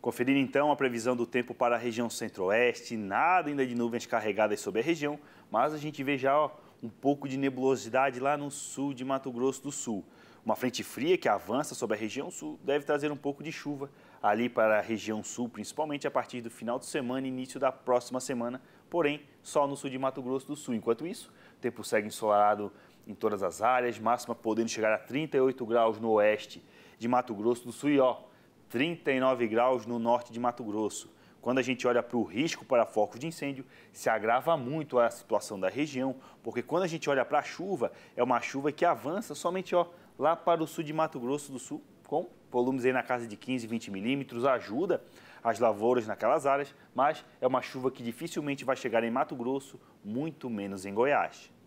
Conferindo então a previsão do tempo para a região centro-oeste, nada ainda de nuvens carregadas sobre a região, mas a gente vê já ó, um pouco de nebulosidade lá no sul de Mato Grosso do Sul. Uma frente fria que avança sobre a região sul deve trazer um pouco de chuva ali para a região sul, principalmente a partir do final de semana e início da próxima semana, porém só no sul de Mato Grosso do Sul. Enquanto isso, o tempo segue ensolarado em todas as áreas, máxima podendo chegar a 38 graus no oeste de Mato Grosso do Sul e ó, 39 graus no norte de Mato Grosso. Quando a gente olha para o risco para focos de incêndio, se agrava muito a situação da região, porque quando a gente olha para a chuva, é uma chuva que avança somente ó, lá para o sul de Mato Grosso do Sul, com volumes aí na casa de 15, 20 milímetros, ajuda as lavouras naquelas áreas, mas é uma chuva que dificilmente vai chegar em Mato Grosso, muito menos em Goiás.